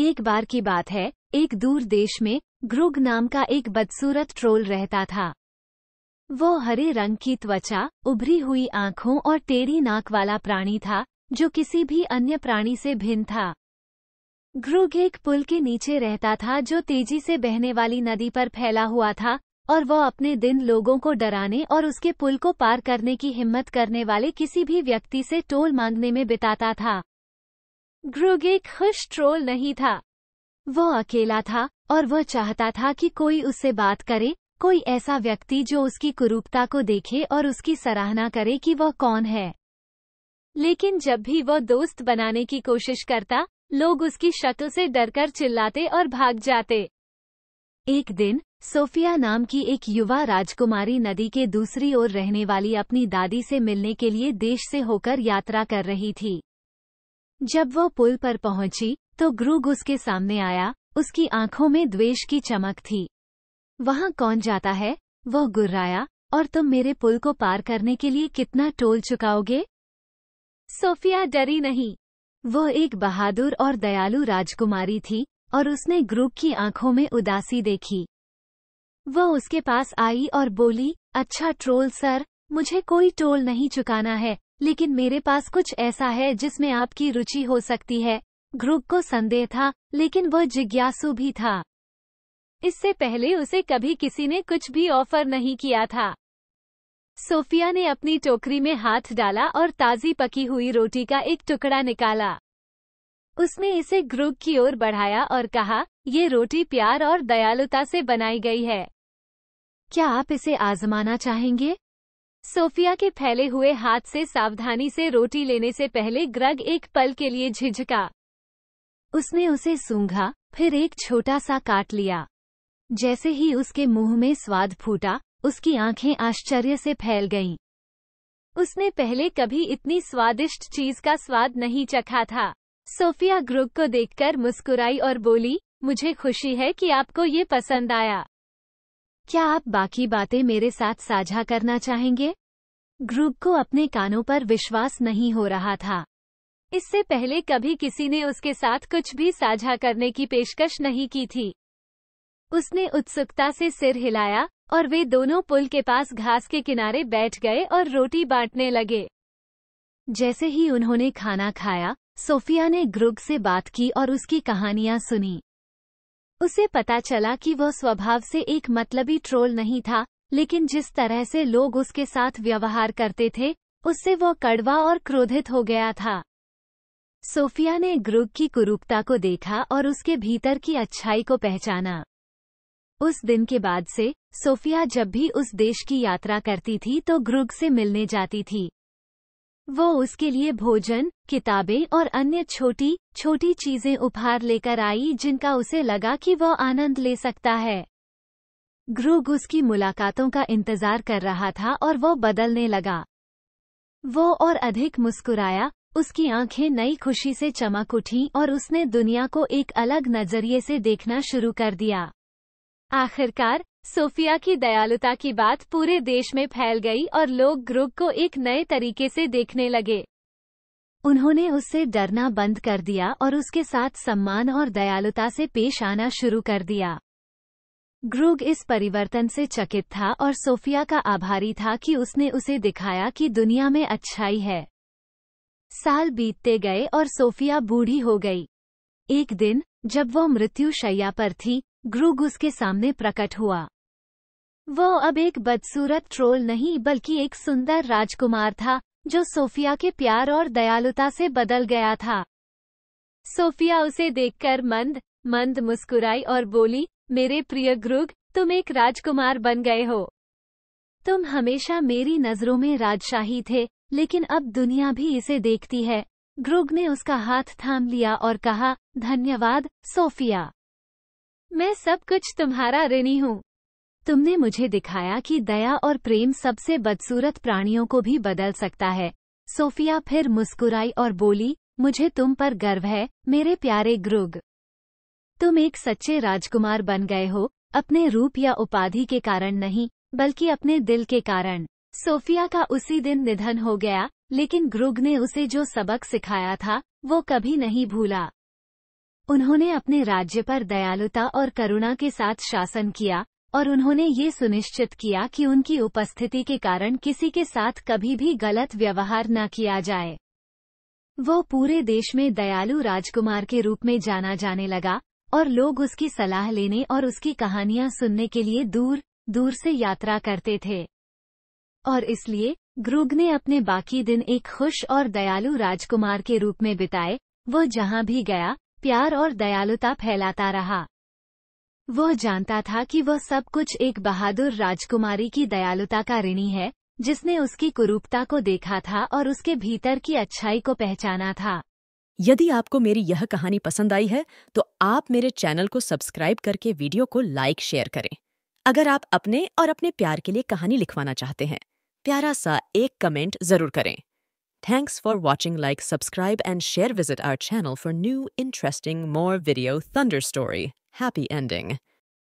एक बार की बात है एक दूर देश में ग्रुग नाम का एक बदसूरत ट्रोल रहता था वो हरे रंग की त्वचा उभरी हुई आंखों और टेढ़ी नाक वाला प्राणी था जो किसी भी अन्य प्राणी से भिन्न था ग्रुग एक पुल के नीचे रहता था जो तेजी से बहने वाली नदी पर फैला हुआ था और वो अपने दिन लोगों को डराने और उसके पुल को पार करने की हिम्मत करने वाले किसी भी व्यक्ति से टोल मांगने में बिताता था एक खुश ट्रोल नहीं था वह अकेला था और वह चाहता था कि कोई उससे बात करे कोई ऐसा व्यक्ति जो उसकी कुरूपता को देखे और उसकी सराहना करे कि वह कौन है लेकिन जब भी वह दोस्त बनाने की कोशिश करता लोग उसकी शक्ल से डरकर चिल्लाते और भाग जाते एक दिन सोफिया नाम की एक युवा राजकुमारी नदी के दूसरी ओर रहने वाली अपनी दादी से मिलने के लिए देश से होकर यात्रा कर रही थी जब वो पुल पर पहुंची तो ग्रुग उसके सामने आया उसकी आंखों में द्वेष की चमक थी वहाँ कौन जाता है वो गुर्राया और तुम मेरे पुल को पार करने के लिए कितना टोल चुकाओगे सोफिया डरी नहीं वो एक बहादुर और दयालु राजकुमारी थी और उसने ग्रुग की आंखों में उदासी देखी वो उसके पास आई और बोली अच्छा ट्रोल सर मुझे कोई टोल नहीं चुकाना है लेकिन मेरे पास कुछ ऐसा है जिसमें आपकी रुचि हो सकती है ग्रुप को संदेह था लेकिन वह जिज्ञासु भी था इससे पहले उसे कभी किसी ने कुछ भी ऑफर नहीं किया था सोफिया ने अपनी टोकरी में हाथ डाला और ताजी पकी हुई रोटी का एक टुकड़ा निकाला उसने इसे ग्रुप की ओर बढ़ाया और कहा ये रोटी प्यार और दयालुता से बनाई गई है क्या आप इसे आजमाना चाहेंगे सोफिया के फैले हुए हाथ से सावधानी से रोटी लेने से पहले ग्रग एक पल के लिए झिझका उसने उसे सूंघा फिर एक छोटा सा काट लिया जैसे ही उसके मुंह में स्वाद फूटा उसकी आंखें आश्चर्य से फैल गईं। उसने पहले कभी इतनी स्वादिष्ट चीज का स्वाद नहीं चखा था सोफिया ग्रुग को देखकर मुस्कुराई और बोली मुझे खुशी है कि आपको ये पसंद आया क्या आप बाकी बातें मेरे साथ साझा करना चाहेंगे ग्रुप को अपने कानों पर विश्वास नहीं हो रहा था इससे पहले कभी किसी ने उसके साथ कुछ भी साझा करने की पेशकश नहीं की थी उसने उत्सुकता से सिर हिलाया और वे दोनों पुल के पास घास के किनारे बैठ गए और रोटी बांटने लगे जैसे ही उन्होंने खाना खाया सोफिया ने ग्रुग से बात की और उसकी कहानियां सुनी उसे पता चला कि वह स्वभाव से एक मतलबी ट्रोल नहीं था लेकिन जिस तरह से लोग उसके साथ व्यवहार करते थे उससे वह कड़वा और क्रोधित हो गया था सोफिया ने ग्रुग की कुरूपता को देखा और उसके भीतर की अच्छाई को पहचाना उस दिन के बाद से सोफिया जब भी उस देश की यात्रा करती थी तो ग्रुग से मिलने जाती थी वो उसके लिए भोजन किताबें और अन्य छोटी छोटी चीजें उपहार लेकर आई जिनका उसे लगा कि वो आनंद ले सकता है ग्रुग उसकी मुलाकातों का इंतजार कर रहा था और वो बदलने लगा वो और अधिक मुस्कुराया उसकी आंखें नई खुशी से चमक उठीं और उसने दुनिया को एक अलग नजरिए से देखना शुरू कर दिया आखिरकार सोफिया की दयालुता की बात पूरे देश में फैल गई और लोग ग्रुग को एक नए तरीके से देखने लगे उन्होंने उससे डरना बंद कर दिया और उसके साथ सम्मान और दयालुता से पेश आना शुरू कर दिया ग्रुग इस परिवर्तन से चकित था और सोफिया का आभारी था कि उसने उसे दिखाया कि दुनिया में अच्छाई है साल बीतते गए और सोफिया बूढ़ी हो गई एक दिन जब वह मृत्यु शैया पर थी ग्रुग उसके सामने प्रकट हुआ वो अब एक बदसूरत ट्रोल नहीं बल्कि एक सुंदर राजकुमार था जो सोफिया के प्यार और दयालुता से बदल गया था सोफिया उसे देखकर मंद मंद मुस्कुराई और बोली मेरे प्रिय ग्रुग तुम एक राजकुमार बन गए हो तुम हमेशा मेरी नजरों में राजशाही थे लेकिन अब दुनिया भी इसे देखती है ग्रुग ने उसका हाथ थाम लिया और कहा धन्यवाद सोफिया मैं सब कुछ तुम्हारा ऋणी हूँ तुमने मुझे दिखाया कि दया और प्रेम सबसे बदसूरत प्राणियों को भी बदल सकता है सोफिया फिर मुस्कुराई और बोली मुझे तुम पर गर्व है मेरे प्यारे ग्रुग तुम एक सच्चे राजकुमार बन गए हो अपने रूप या उपाधि के कारण नहीं बल्कि अपने दिल के कारण सोफिया का उसी दिन निधन हो गया लेकिन ग्रुग ने उसे जो सबक सिखाया था वो कभी नहीं भूला उन्होंने अपने राज्य पर दयालुता और करुणा के साथ शासन किया और उन्होंने ये सुनिश्चित किया कि उनकी उपस्थिति के कारण किसी के साथ कभी भी गलत व्यवहार न किया जाए वो पूरे देश में दयालु राजकुमार के रूप में जाना जाने लगा और लोग उसकी सलाह लेने और उसकी कहानियां सुनने के लिए दूर दूर से यात्रा करते थे और इसलिए ग्रुग ने अपने बाकी दिन एक खुश और दयालु राजकुमार के रूप में बिताए वो जहां भी गया प्यार और दयालुता फैलाता रहा वह जानता था कि वह सब कुछ एक बहादुर राजकुमारी की दयालुता का ऋणी है जिसने उसकी कुरूपता को देखा था और उसके भीतर की अच्छाई को पहचाना था यदि आपको मेरी यह कहानी पसंद आई है तो आप मेरे चैनल को सब्सक्राइब करके वीडियो को लाइक शेयर करें अगर आप अपने और अपने प्यार के लिए कहानी लिखवाना चाहते हैं प्यारा सा एक कमेंट जरूर करें thanks for watching like subscribe and share visit our channel for new interesting more video thunder story happy ending.